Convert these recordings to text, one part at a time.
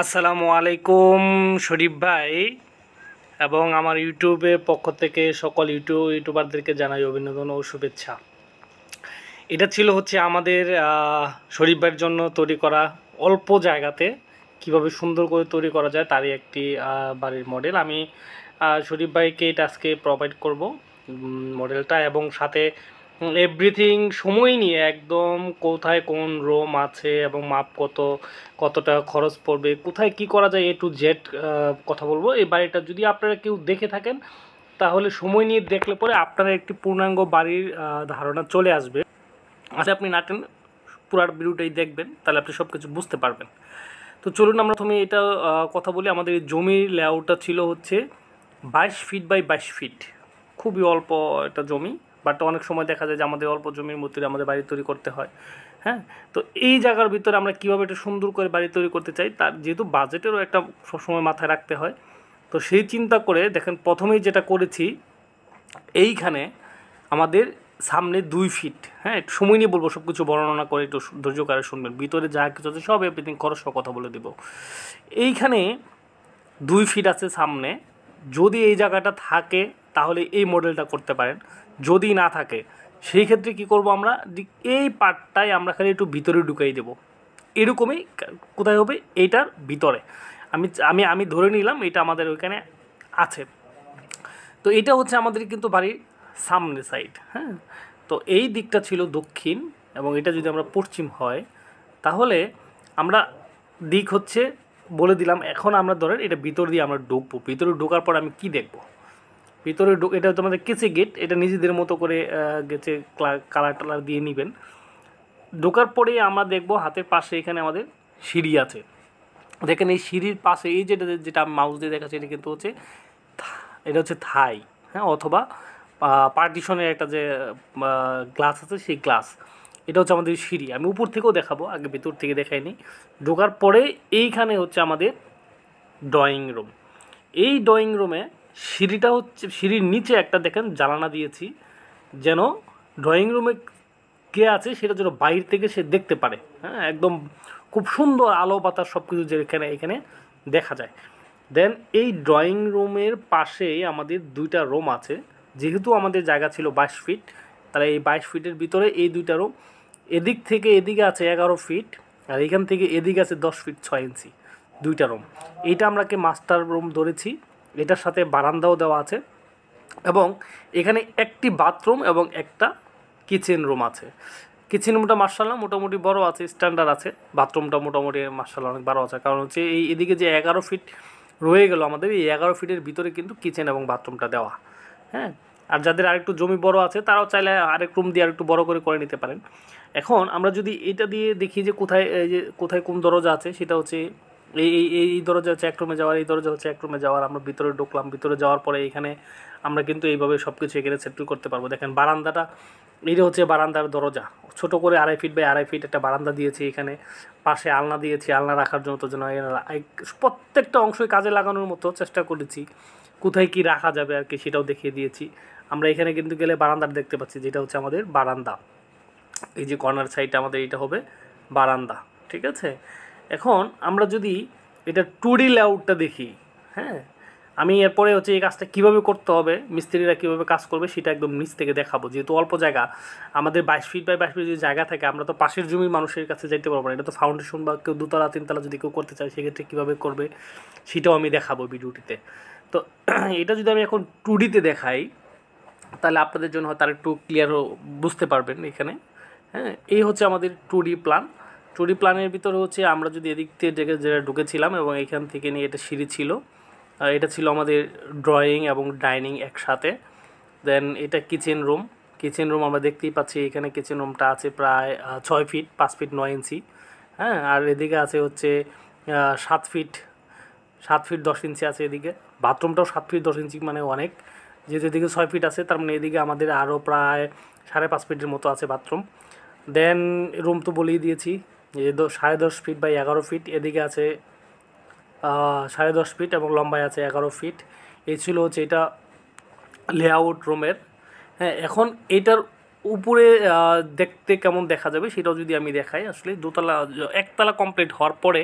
আসসালামু আলাইকুম শরীফ ভাই এবং আমার ইউটিউবের পক্ষ থেকে সকল ইউটিউব ইউটিউবারদেরকে জানাই অভিনন্দন ও শুভেচ্ছা এটা ছিল হচ্ছে আমাদের শরীফ ভাইয়ের জন্য তৈরি করা অল্প জায়গাতে কিভাবে সুন্দর করে তৈরি করা যায় তারই একটি বাড়ির মডেল আমি শরীফ ভাইকে এটা আজকে প্রোভাইড করব মডেলটা এবং সাথে এভরিথিং সময় নিয়ে একদম কোথায় কোন রোম আছে এবং মাপ কত কতটা খরচ পড়বে কোথায় কি করা যায় এ টু জেড কথা বলবো এই বাড়িটা যদি আপনারা কেউ দেখে থাকেন তাহলে সময় নিয়ে দেখলে পরে আপনারা একটি পূর্ণাঙ্গ বাড়ির ধারণা চলে আসবে আচ্ছা আপনি নাটেন পুরার ভিডিওটাই দেখবেন তাহলে আপনি সব কিছু বুঝতে পারবেন তো চলুন আমরা প্রথমে এটা কথা বলি আমাদের জমির লেআউটটা ছিল হচ্ছে বাইশ ফিট বাই বাইশ ফিট খুবই অল্প একটা জমি বাট অনেক সময় দেখা যায় যে আমাদের অল্প জমির মধ্যে আমাদের বাড়ি তৈরি করতে হয় হ্যাঁ তো এই জায়গার ভিতরে আমরা কীভাবে এটা সুন্দর করে বাড়ি তৈরি করতে চাই তার যেহেতু বাজেটেরও একটা সবসময় মাথায় রাখতে হয় তো সেই চিন্তা করে দেখেন প্রথমেই যেটা করেছি এইখানে আমাদের সামনে দুই ফিট হ্যাঁ একটু সময় নিয়ে বলবো সব কিছু বর্ণনা করে একটু ধৈর্য করে শুনবেন ভিতরে যা কিছু আছে সব এভরিথিং খরচ কথা বলে দেব এইখানে দুই ফিট আছে সামনে যদি এই জায়গাটা থাকে তাহলে এই মডেলটা করতে পারেন যদি না থাকে সেই ক্ষেত্রে কি করব আমরা এই পার্টটাই আমরা খালি একটু ভিতরে ঢুকাই দেবো এরকমই কোথায় হবে এইটার ভিতরে আমি আমি আমি ধরে নিলাম এটা আমাদের ওইখানে আছে তো এটা হচ্ছে আমাদের কিন্তু বাড়ির সামনে সাইড হ্যাঁ তো এই দিকটা ছিল দক্ষিণ এবং এটা যদি আমরা পশ্চিম হয় তাহলে আমরা দিক হচ্ছে বলে দিলাম এখন আমরা ধরেন এটা ভিতর দিয়ে আমরা ঢুকবো ভিতরে ঢোকার পর আমি কি দেখবো ভিতরে এটা তোমাদের কেচে গেট এটা নিজেদের মতো করে গেছে কালার টালার দিয়ে নেবেন ঢোকার পরে আমরা দেখব হাতের পাশে এখানে আমাদের সিঁড়ি আছে দেখেন এই সিঁড়ির পাশে এই যেটা যেটা মাউস দিয়ে দেখাচ্ছে এটা কিন্তু হচ্ছে এটা হচ্ছে থাই হ্যাঁ অথবা পার্টিশনের একটা যে গ্লাস আছে সেই গ্লাস এটা হচ্ছে আমাদের সিঁড়ি আমি উপর থেকেও দেখাবো আগে ভেতর থেকে দেখাইনি ঢোকার পরে এইখানে হচ্ছে আমাদের ড্রয়িং রুম এই ড্রয়িং রুমে সিঁড়িটা হচ্ছে সিঁড়ির নিচে একটা দেখেন জ্বালানা দিয়েছি যেন ড্রয়িং রুমে কে আছে সেটা যেন বাইরে থেকে সে দেখতে পারে হ্যাঁ একদম খুব সুন্দর আলো বাতাস সব কিছু যেখানে এখানে দেখা যায় দেন এই ড্রয়িং রুমের পাশেই আমাদের দুইটা রুম আছে যেহেতু আমাদের জায়গা ছিল বাইশ ফিট তাহলে এই বাইশ ফিটের ভিতরে এই দুইটা রুম এদিক থেকে এদিকে আছে এগারো ফিট আর এখান থেকে এদিকে আছে দশ ফিট ছয় ইঞ্চি দুইটা রুম এইটা আমরাকে মাস্টার রুম ধরেছি এটার সাথে বারান্দাও দেওয়া আছে এবং এখানে একটি বাথরুম এবং একটা কিচেন রুম আছে কিচেন রুমটা মার্শাল্লাহ মোটামুটি বড় আছে স্ট্যান্ডার্ড আছে বাথরুমটা মোটামুটি মার্শাল্লাহ অনেক বড় আছে কারণ হচ্ছে এই এদিকে যে এগারো ফিট রয়ে গেল আমাদের এই এগারো ফিটের ভিতরে কিন্তু কিচেন এবং বাথরুমটা দেওয়া হ্যাঁ আর যাদের আরেকটু জমি বড় আছে তারাও চাইলে আরেক রুম দিয়ে আরেকটু বড় করে করে নিতে পারেন এখন আমরা যদি এটা দিয়ে দেখি যে কোথায় যে কোথায় কোন দরজা আছে সেটা হচ্ছে এই এই এই দরজা হচ্ছে এক রুমে যাওয়ার এই দরজা হচ্ছে এক রুমে যাওয়ার আমরা ভিতরে ঢুকলাম ভিতরে যাওয়ার পরে এখানে আমরা কিন্তু এইভাবে সব কিছু এখানে সেটেল করতে পারবো দেখেন বারান্দাটা এইটা হচ্ছে বারান্দার দরজা ছোট করে আড়াই ফিট বাই আড়াই ফিট একটা বারান্দা দিয়েছি এখানে পাশে আলনা দিয়েছি আলনা রাখার জন্য তো যেন প্রত্যেকটা অংশই কাজে লাগানোর মতো চেষ্টা করেছি কোথায় কি রাখা যাবে আর কি সেটাও দেখিয়ে দিয়েছি আমরা এখানে কিন্তু গেলে বারান্দার দেখতে পাচ্ছি যেটা হচ্ছে আমাদের বারান্দা এই যে কর্নার সাইডটা আমাদের এটা হবে বারান্দা ঠিক আছে এখন আমরা যদি এটা টুডি লেআউটটা দেখি হ্যাঁ আমি এরপরে হচ্ছে এই কাজটা কিভাবে করতে হবে মিস্ত্রিরা কিভাবে কাজ করবে সেটা একদম নিচ থেকে দেখাবো যেহেতু অল্প জায়গা আমাদের বাইশ ফিট বাই বাইশ ফিট যদি জায়গা থাকে আমরা তো পাশের জমির মানুষের কাছে যাইতে পারবো না এটা তো ফাউন্ডেশন বা কেউ দুতলা তিনতলা যদি কেউ করতে চায় সেক্ষেত্রে কীভাবে করবে সেটাও আমি দেখাবো ভিডিওটিতে তো এটা যদি আমি এখন টুডিতে দেখাই তাহলে আপনাদের জন্য হয়তো আর একটু ক্লিয়ারও বুঝতে পারবেন এখানে হ্যাঁ এই হচ্ছে আমাদের টু ডি প্ল্যান টুরি প্ল্যানের ভিতরে হচ্ছে আমরা যদি এদিক থেকে ডেকে যেটা ঢুকেছিলাম এবং এখান থেকে নিয়ে এটা সিঁড়ি ছিল এটা ছিল আমাদের ড্রয়িং এবং ডাইনিং একসাথে দেন এটা কিচেন রুম কিচেন রুম আমরা দেখতেই পাচ্ছি এখানে কিচেন রুমটা আছে প্রায় ছয় ফিট পাঁচ ফিট নয় ইঞ্চি হ্যাঁ আর এদিকে আছে হচ্ছে সাত ফিট সাত ফিট দশ ইঞ্চি আছে এদিকে বাথরুমটাও সাত ফিট দশ ইঞ্চি মানে অনেক যেহেতু এদিকে ছয় ফিট আছে তার মানে এদিকে আমাদের আরও প্রায় সাড়ে পাঁচ ফিটের মতো আছে বাথরুম দেন রুম তো বলেই দিয়েছি যে সাড়ে দশ ফিট বাই এগারো ফিট এদিকে আছে সাড়ে দশ ফিট এবং লম্বায় আছে এগারো ফিট এই ছিল হচ্ছে এটা লেআউট রুমের হ্যাঁ এখন এটার উপরে দেখতে কেমন দেখা যাবে সেটাও যদি আমি দেখাই আসলে দোতলা একতলা কমপ্লিট হওয়ার পরে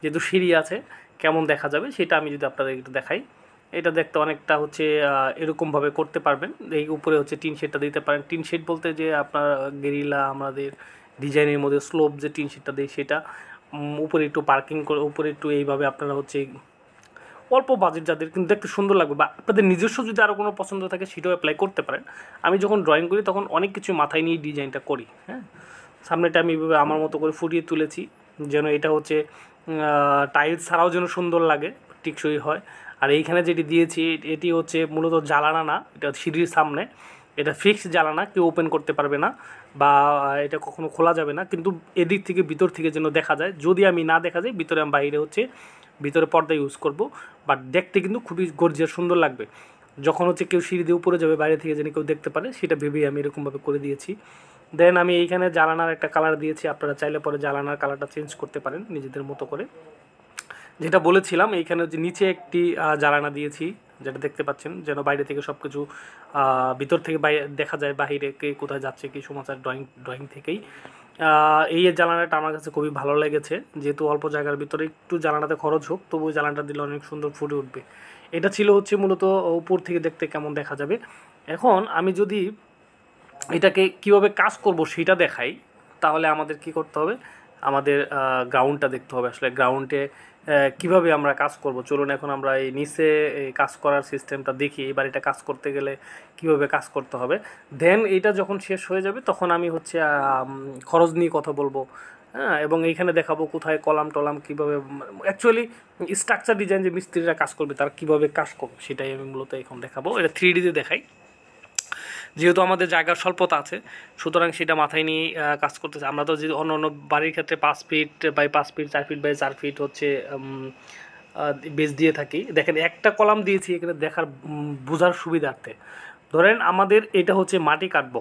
যেহেতু সিঁড়ি আছে কেমন দেখা যাবে সেটা আমি যদি আপনাদের একটু দেখাই এটা দেখতে অনেকটা হচ্ছে এরকমভাবে করতে পারবেন এই উপরে হচ্ছে টিন শেডটা দিতে পারেন টিন শেড বলতে যে আপনার গেরিলা আমাদের ডিজাইনের মধ্যে স্লোপ যে টিন শিটটা দেয় সেটা উপরে একটু পার্কিং করে উপরে একটু এইভাবে আপনারা হচ্ছে অল্প বাজেট যাদের কিন্তু দেখতে সুন্দর লাগবে বা আপনাদের নিজস্ব যদি আরও কোনো পছন্দ থাকে সেটাও অ্যাপ্লাই করতে পারেন আমি যখন ড্রয়িং করি তখন অনেক কিছু মাথায় নিয়ে ডিজাইনটা করি হ্যাঁ সামনেটা আমি এইভাবে আমার মতো করে ফুটিয়ে তুলেছি যেন এটা হচ্ছে টাইলস ছাড়াও যেন সুন্দর লাগে টিকসই হয় আর এইখানে যেটি দিয়েছি এটি হচ্ছে মূলত জ্বালানা না এটা সিঁড়ির সামনে এটা ফিক্স জ্বালানা কেউ ওপেন করতে পারবে না বা এটা কখনো খোলা যাবে না কিন্তু এদিক থেকে ভিতর থেকে যেন দেখা যায় যদি আমি না দেখা যাই ভিতরে আমি বাইরে হচ্ছে ভিতরে পর্দা ইউজ করব বাট দেখতে কিন্তু খুবই গর্জিয়া সুন্দর লাগবে যখন হচ্ছে কেউ সিঁড়ি দিয়ে উপরে যাবে বাইরে থেকে যেন কেউ দেখতে পারে সেটা ভেবেই আমি এরকমভাবে করে দিয়েছি দেন আমি এইখানে জ্বালানার একটা কালার দিয়েছি আপনারা চাইলে পরে জ্বালানার কালারটা চেঞ্জ করতে পারেন নিজেদের মতো করে যেটা বলেছিলাম এইখানে যে নিচে একটি জ্বালানা দিয়েছি যেটা দেখতে পাচ্ছেন যেন বাইরে থেকে সব কিছু ভিতর থেকে বাইরে দেখা যায় বাহিরে কে কোথায় যাচ্ছে কি সমাচার ড্রয়িং ড্রয়িং থেকেই এই জ্বালানাটা আমার কাছে খুবই ভালো লেগেছে যেহেতু অল্প জায়গার ভিতরে একটু জ্বালানাতে খরচ হোক তবু জ্বালানটা দিলে অনেক সুন্দর ফুটে উঠবে এটা ছিল হচ্ছে মূলত উপর থেকে দেখতে কেমন দেখা যাবে এখন আমি যদি এটাকে কিভাবে কাজ করব সেটা দেখাই তাহলে আমাদের কি করতে হবে আমাদের গ্রাউন্ডটা দেখতে হবে আসলে গ্রাউন্ডে কিভাবে আমরা কাজ করব চলুন এখন আমরা এই নিচে কাজ করার সিস্টেমটা দেখি এই বাড়িটা কাজ করতে গেলে কিভাবে কাজ করতে হবে দেন এইটা যখন শেষ হয়ে যাবে তখন আমি হচ্ছে খরচ নিয়ে কথা বলবো হ্যাঁ এবং এইখানে দেখাবো কোথায় কলাম টলাম কীভাবে অ্যাকচুয়ালি স্ট্রাকচার ডিজাইন যে মিস্ত্রিরা কাজ করবে তারা কীভাবে কাজ করবে সেটাই আমি মূলত এখন দেখাবো এটা থ্রি ডিতে দেখাই যেহেতু আমাদের জায়গার স্বল্পতা আছে সুতরাং সেটা মাথায় নিয়ে কাজ করতেছে আমরা তো যদি অন্য অন্য বাড়ির ক্ষেত্রে পাঁচ ফিট বাই পাঁচ ফিট চার ফিট বাই চার ফিট হচ্ছে বেজ দিয়ে থাকি দেখেন একটা কলাম দিয়েছি এখানে দেখার বোঝার সুবিধার্থে ধরেন আমাদের এটা হচ্ছে মাটি কাটবো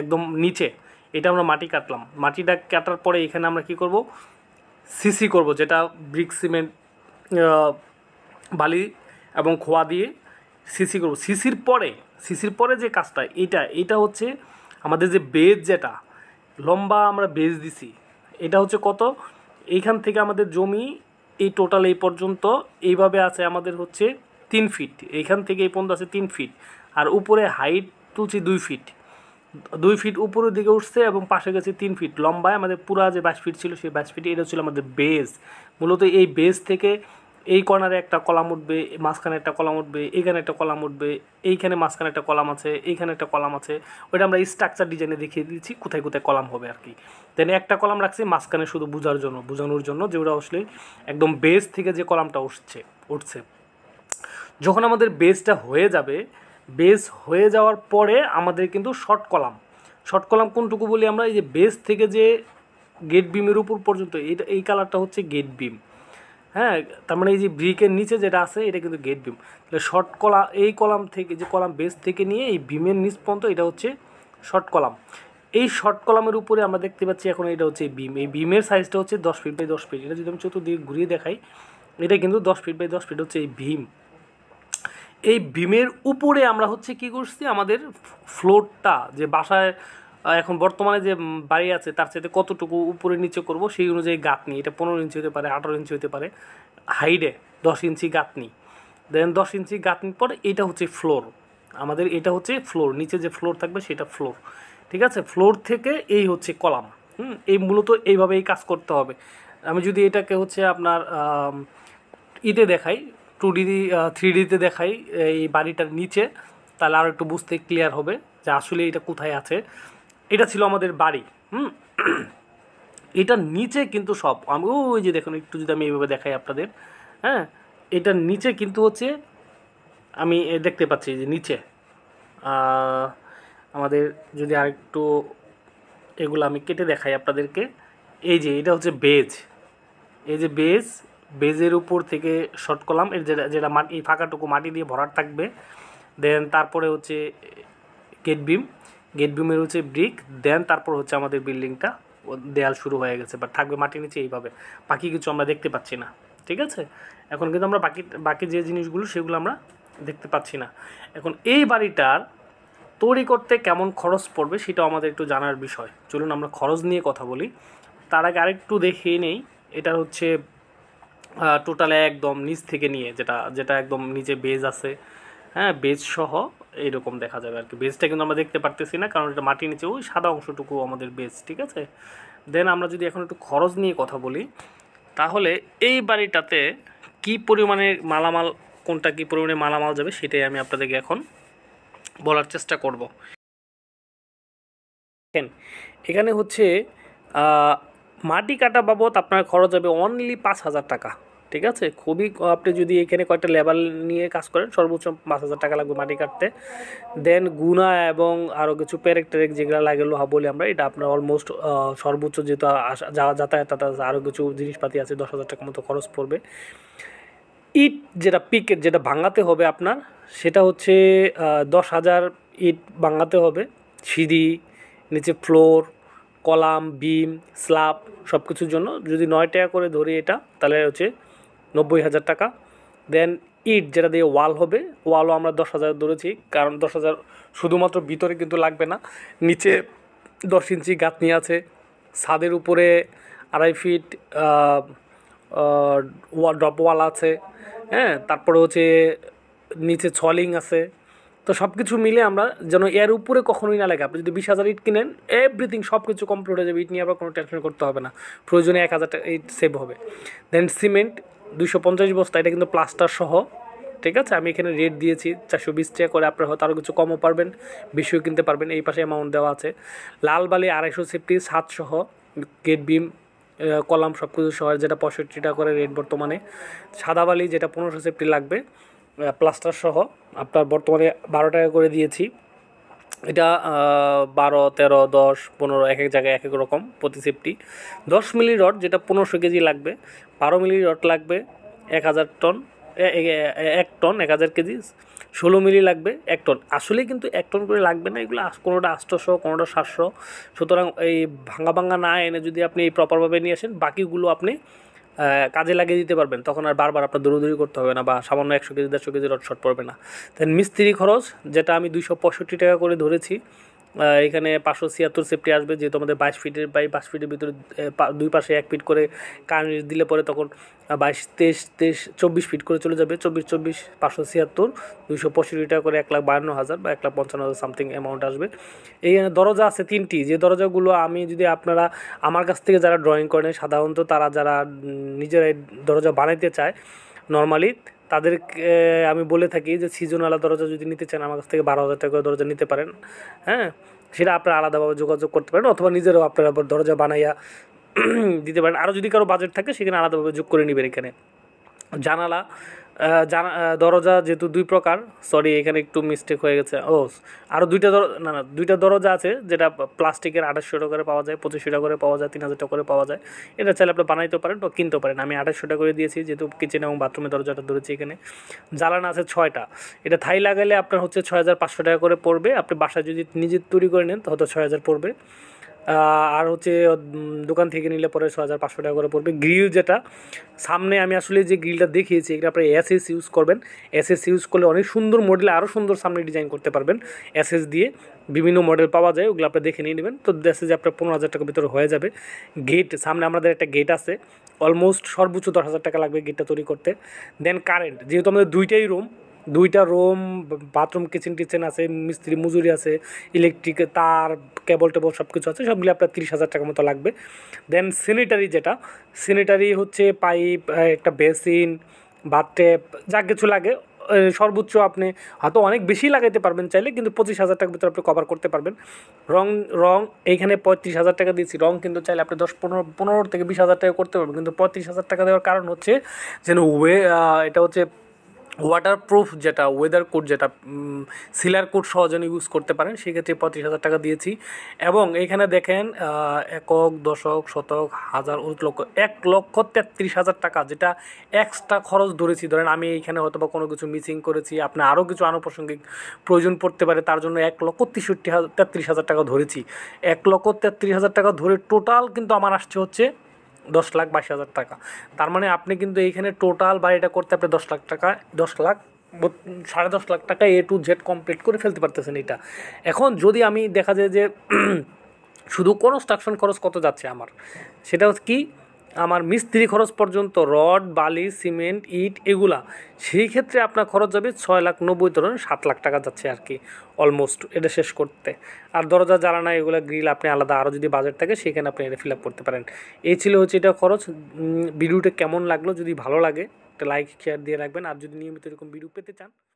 একদম নিচে এটা আমরা মাটি কাটলাম মাটিটা কাটার পরে এখানে আমরা কি করব সিসি করব যেটা ব্রিক সিমেন্ট বালি এবং খোয়া দিয়ে সিসি করবো সিসির পরে সিসির পরে যে কাজটা এটা এটা হচ্ছে আমাদের যে বেজ যেটা লম্বা আমরা বেজ দিছি এটা হচ্ছে কত এইখান থেকে আমাদের জমি এই টোটাল এই পর্যন্ত এইভাবে আছে আমাদের হচ্ছে তিন ফিট এইখান থেকে এই পর্যন্ত আছে তিন ফিট আর উপরে হাইট তুলছি দুই ফিট দুই ফিট উপরের দিকে উঠছে এবং পাশে গেছে তিন ফিট লম্বায় আমাদের পুরা যে বাইশ ফিট ছিল সেই বাইশ ফিট এটা ছিল আমাদের বেজ মূলত এই বেজ থেকে এই কর্নারে একটা কলাম উঠবে মাঝখানে একটা কলাম উঠবে এইখানে একটা কলাম উঠবে এইখানে মাঝখানে একটা কলাম আছে এইখানে একটা কলাম আছে ওইটা আমরা স্ট্রাকচার ডিজাইনে দেখিয়ে দিচ্ছি কোথায় কোথায় কলাম হবে আর কি দেন একটা কলাম রাখছি মাঝখানে শুধু বোঝার জন্য বোঝানোর জন্য যে ওরা আসলে একদম বেস থেকে যে কলামটা উঠছে উঠছে যখন আমাদের বেসটা হয়ে যাবে বেস হয়ে যাওয়ার পরে আমাদের কিন্তু শর্ট কলাম শর্ট কলাম কোনটুকু বলি আমরা এই যে বেস থেকে যে গেট বিমের উপর পর্যন্ত এইটা এই কালারটা হচ্ছে গেট বিম হ্যাঁ তার মানে এই যে ব্রিকের নিচে যেটা আছে এটা কিন্তু গেট বিম তাহলে শর্ট কলা এই কলাম থেকে যে কলাম বেস থেকে নিয়ে এই বিমের নিচ পর্যন্ত এটা হচ্ছে শর্ট কলাম এই শর্ট কলামের উপরে আমরা দেখতে পাচ্ছি এখন এটা হচ্ছে বিম এই বিমের সাইজটা হচ্ছে দশ ফিট বাই দশ ফিট এটা যদি আমি চতুর্দিকে ঘুরিয়ে দেখাই এটা কিন্তু দশ ফিট বাই দশ ফিট হচ্ছে এই ভীম এই ভীমের উপরে আমরা হচ্ছে কি করছি আমাদের ফ্লোরটা যে বাসায় এখন বর্তমানে যে বাড়ি আছে তার চাইতে কতটুকু উপরে নিচে করব সেই অনুযায়ী গাঁথনি এটা পনেরো ইঞ্চি হতে পারে আঠারো ইঞ্চি হতে পারে হাইডে দশ ইঞ্চি গাঁথনি দেন দশ ইঞ্চি গাঁথনির পর এটা হচ্ছে ফ্লোর আমাদের এটা হচ্ছে ফ্লোর নিচে যে ফ্লোর থাকবে সেটা ফ্লোর ঠিক আছে ফ্লোর থেকে এই হচ্ছে কলাম হুম এই মূলত এইভাবেই কাজ করতে হবে আমি যদি এটাকে হচ্ছে আপনার ইতে দেখাই টু ডি থ্রি ডিতে দেখাই এই বাড়িটার নিচে তাহলে আরও একটু বুঝতে ক্লিয়ার হবে যে আসলে এটা কোথায় আছে এটা ছিল আমাদের বাড়ি হুম এটার নিচে কিন্তু সব আমি ওই যে দেখুন একটু যদি আমি এইভাবে দেখাই আপনাদের হ্যাঁ এটার নিচে কিন্তু হচ্ছে আমি দেখতে পাচ্ছি যে নিচে আমাদের যদি আরেকটু এগুলো আমি কেটে দেখাই আপনাদেরকে এই যে এটা হচ্ছে বেজ এই যে বেজ বেজের উপর থেকে শর্ট কলাম এর যেটা যেটা মাটি ফাঁকাটুকু মাটি দিয়ে ভরাট থাকবে দেন তারপরে হচ্ছে কেট বিম গেট বিমের হচ্ছে ব্রিক দেন তারপর হচ্ছে আমাদের বিল্ডিংটা দেয়াল শুরু হয়ে গেছে বা থাকবে মাটির নিচে এইভাবে বাকি কিছু আমরা দেখতে পাচ্ছি না ঠিক আছে এখন কিন্তু আমরা বাকি বাকি যে জিনিসগুলো সেগুলো আমরা দেখতে পাচ্ছি না এখন এই বাড়িটার তৈরি করতে কেমন খরচ পড়বে সেটাও আমাদের একটু জানার বিষয় চলুন আমরা খরচ নিয়ে কথা বলি তার আগে আরেকটু দেখিয়ে নেই এটা হচ্ছে টোটালে একদম নিচ থেকে নিয়ে যেটা যেটা একদম নিচে বেজ আছে হ্যাঁ বেজসহ এরকম দেখা যাবে আর কি বেজটা কিন্তু আমরা দেখতে পারতেছি না কারণ এটা মাটির নিচে ওই সাদা অংশটুকু আমাদের বেজ ঠিক আছে দেন আমরা যদি এখন একটু খরচ নিয়ে কথা বলি তাহলে এই বাড়িটাতে কি পরিমাণে মালামাল কোনটা কি পরিমাণে মালামাল যাবে সেটাই আমি আপনাদেরকে এখন বলার চেষ্টা করব এখানে হচ্ছে মাটি কাটা বাবদ আপনার খরচ হবে অনলি পাঁচ হাজার টাকা ঠিক আছে খুবই আপনি যদি এখানে কয়েকটা লেবার নিয়ে কাজ করেন সর্বোচ্চ পাঁচ হাজার টাকা লাগবে মাটি কাটতে দেন গুনা এবং আরও কিছু প্যারেক ট্যারেক যেগুলো লাগে লোহা বলি আমরা এটা আপনার অলমোস্ট সর্বোচ্চ যেহেতু যা যাতায়াত আরও কিছু জিনিসপাতি আছে দশ হাজার টাকার মতো খরচ পড়বে ইট যেটা পিক যেটা ভাঙাতে হবে আপনার সেটা হচ্ছে দশ হাজার ইট ভাঙাতে হবে সিঁড়ি নিচে ফ্লোর কলাম বিম স্ল্যাব সব কিছুর জন্য যদি নয় টাকা করে ধরি এটা তাহলে হচ্ছে নব্বই হাজার টাকা দেন ইট যেটা দিয়ে ওয়াল হবে ওয়ালও আমরা দশ হাজার ধরেছি কারণ দশ হাজার শুধুমাত্র ভিতরে কিন্তু লাগবে না নিচে দশ ইঞ্চি গাঁথনি আছে ছাদের উপরে আড়াই ফিট ড্রপ ওয়াল আছে হ্যাঁ তারপরে হচ্ছে নিচে ছলিং আছে তো সব কিছু মিলে আমরা যেন এর উপরে কখনোই না লাগে আপনি যদি বিশ হাজার ইট কিনেন এভরিথিং সব কিছু কমপ্লিট হয়ে যাবে ইট নিয়ে আবার কোনো টেনশন করতে হবে না প্রয়োজনে এক হাজার ইট সেভ হবে দেন সিমেন্ট দুশো পঞ্চাশ বস্তা এটা কিন্তু প্লাস্টার সহ ঠিক আছে আমি এখানে রেট দিয়েছি চারশো বিশ টাকা করে আপনার হয়তো আরও কিছু কমও পারবেন বেশিও কিনতে পারবেন এই পাশে অ্যামাউন্ট দেওয়া আছে লাল বালি আড়াইশো সেফটি সাতসহ গেট বিম কলাম সব কিছু সহ যেটা পঁয়ষট্টি টাকা করে রেট বর্তমানে সাদা বালি যেটা পনেরোশো সেফটি লাগবে প্লাস্টার সহ আপনার বর্তমানে বারো টাকা করে দিয়েছি এটা বারো তেরো দশ পনেরো এক এক জায়গায় এক এক রকম প্রতি সেফটি দশ মিলি রড যেটা পনেরোশো কেজি লাগবে বারো মিলি রড লাগবে এক হাজার টন এক টন এক হাজার কেজি ষোলো মিলি লাগবে এক টন আসলে কিন্তু এক টন করে লাগবে না এগুলো কোনোটা আটশোশো কোনোটা সাতশো সুতরাং এই ভাঙা ভাঙা না এনে যদি আপনি প্রপারভাবে নিয়ে আসেন বাকিগুলো আপনি কাজে লাগিয়ে দিতে পারবেন তখন আর বারবার আপনার দৌড়দৌড়ি করতে হবে না বা সামান্য একশো কেজি দেড়শো কেজি রড শট পড়বে না দেন মিস্ত্রি খরচ যেটা আমি দুইশো পঁয়ষট্টি টাকা করে ধরেছি এখানে পাঁচশো ছিয়াত্তর সেফটি আসবে যেহেতু আমাদের বাইশ ফিটের বাই পাঁচ ফিটের ভিতরে দুই পাশে এক ফিট করে কারেন্ট দিলে পরে তখন বাইশ তেইশ তেইশ চব্বিশ ফিট করে চলে যাবে চব্বিশ চব্বিশ পাঁচশো ছিয়াত্তর দুশো পঁচিশ টাকা করে এক লাখ বাহান্ন হাজার বা এক লাখ পঞ্চান্ন হাজার সামথিং অ্যামাউন্ট আসবে এই দরজা আছে তিনটি যে দরজাগুলো আমি যদি আপনারা আমার কাছ থেকে যারা ড্রয়িং করেন সাধারণত তারা যারা নিজেরাই দরজা বানাইতে চায় নর্মালি তাদেরকে আমি বলে থাকি যে সিজন আলাদা দরজা যদি নিতে চান আমার কাছ থেকে বারো হাজার টাকা দরজা নিতে পারেন হ্যাঁ সেটা আপনারা আলাদাভাবে যোগাযোগ করতে পারেন অথবা নিজেরও আপনারা দরজা বানাইয়া দিতে পারেন আরও যদি কারো বাজেট থাকে সেখানে আলাদাভাবে যোগ করে নেবেন এখানে জানালা জানা দরজা যেহেতু দুই প্রকার সরি এখানে একটু মিস্টেক হয়ে গেছে ও আরও দুইটা দর না না দুইটা দরজা আছে যেটা প্লাস্টিকের আঠাশশো টাকা করে পাওয়া যায় পঁচিশশো টাকা করে পাওয়া যায় তিন হাজার টাকা করে পাওয়া যায় এটা চাইলে আপনি বানাইতে পারেন বা কিনতে পারেন আমি আঠাশশো টাকা করে দিয়েছি যেহেতু কিচেন এবং বাথরুমের দরজাটা ধরেছি এখানে জ্বালানা আছে ছয়টা এটা থাই লাগালে আপনার হচ্ছে ছয় হাজার পাঁচশো টাকা করে পড়বে আপনি বাসায় যদি নিজের তৈরি করে নেন হয়তো ছয় হাজার পড়বে আর হচ্ছে দোকান থেকে নিলে পরে ছ হাজার পাঁচশো টাকা করে পড়বে গ্রিল যেটা সামনে আমি আসলে যে গ্রিলটা দেখিয়েছি এটা আপনারা এসএস ইউজ করবেন এসএস ইউজ করলে অনেক সুন্দর মডেলে আরও সুন্দর সামনে ডিজাইন করতে পারবেন এসএস দিয়ে বিভিন্ন মডেল পাওয়া যায় ওগুলো আপনি দেখে নিয়ে নেবেন তো দেশে যে আপনার পনেরো হাজার টাকার ভিতরে হয়ে যাবে গেট সামনে আমাদের একটা গেট আছে অলমোস্ট সর্বোচ্চ দশ হাজার টাকা লাগবে গেটটা তৈরি করতে দেন কারেন্ট যেহেতু আমাদের দুইটাই রুম দুইটা রুম বাথরুম কিচেন টিচেন আছে মিস্ত্রি মজুরি আছে ইলেকট্রিক তার কেবল টেবল সব কিছু আছে সবগুলি আপনার তিরিশ হাজার টাকার মতো লাগবে দেন সেনিটারি যেটা সেনিটারি হচ্ছে পাইপ একটা বেসিন বাথটেপ যা কিছু লাগে সর্বোচ্চ আপনি হয়তো অনেক বেশি লাগাইতে পারবেন চাইলে কিন্তু পঁচিশ হাজার টাকার ভিতরে আপনি কভার করতে পারবেন রং রং এইখানে পঁয়ত্রিশ হাজার টাকা দিয়েছি রং কিন্তু চাইলে আপনি দশ পনেরো পনেরো থেকে বিশ হাজার টাকা করতে পারবেন কিন্তু পঁয়ত্রিশ হাজার টাকা দেওয়ার কারণ হচ্ছে যেন ওয়ে এটা হচ্ছে ওয়াটারপ্রুফ যেটা ওয়েদার কোট যেটা সিলার কোট সহজনে ইউজ করতে পারেন সেক্ষেত্রে পঁয়ত্রিশ হাজার টাকা দিয়েছি এবং এখানে দেখেন একক দশক শতক হাজার লক্ষ এক লক্ষ তেত্রিশ হাজার টাকা যেটা এক্সট্রা খরচ ধরেছি ধরেন আমি এখানে হয়তো বা কোনো কিছু মিসিং করেছি আপনি আরও কিছু আনুপ্রাসঙ্গিক প্রয়োজন পড়তে পারে তার জন্য এক লক্ষ তেষট্টি হাজার তেত্রিশ হাজার টাকা ধরেছি এক লক্ষ তেত্রিশ হাজার টাকা ধরে টোটাল কিন্তু আমার আসছে হচ্ছে দশ লাখ বাইশ হাজার টাকা তার মানে আপনি কিন্তু এইখানে টোটাল বাড়িটা করতে আপনি দশ লাখ টাকা দশ লাখ সাড়ে দশ লাখ টাকা এ টু জেড কমপ্লিট করে ফেলতে পারতেছেন এটা এখন যদি আমি দেখা যায় যে শুধু স্ট্রাকশন খরচ কত যাচ্ছে আমার সেটা হচ্ছে কি আমার মিস্ত্রি খরচ পর্যন্ত রড বালি সিমেন্ট ইট এগুলা সেই ক্ষেত্রে আপনার খরচ যাবে ছয় লাখ নব্বই ধরুন সাত লাখ টাকা যাচ্ছে আর কি অলমোস্ট এটা শেষ করতে আর দরজা জ্বালানা এগুলো গ্রিল আপনি আলাদা আরও যদি বাজেট থাকে সেখানে আপনি এটা ফিল আপ করতে পারেন এই ছিল হচ্ছে এটা খরচ ভিডিওটা কেমন লাগলো যদি ভালো লাগে একটা লাইক শেয়ার দিয়ে রাখবেন আর যদি নিয়মিত এরকম ভিডিও পেতে চান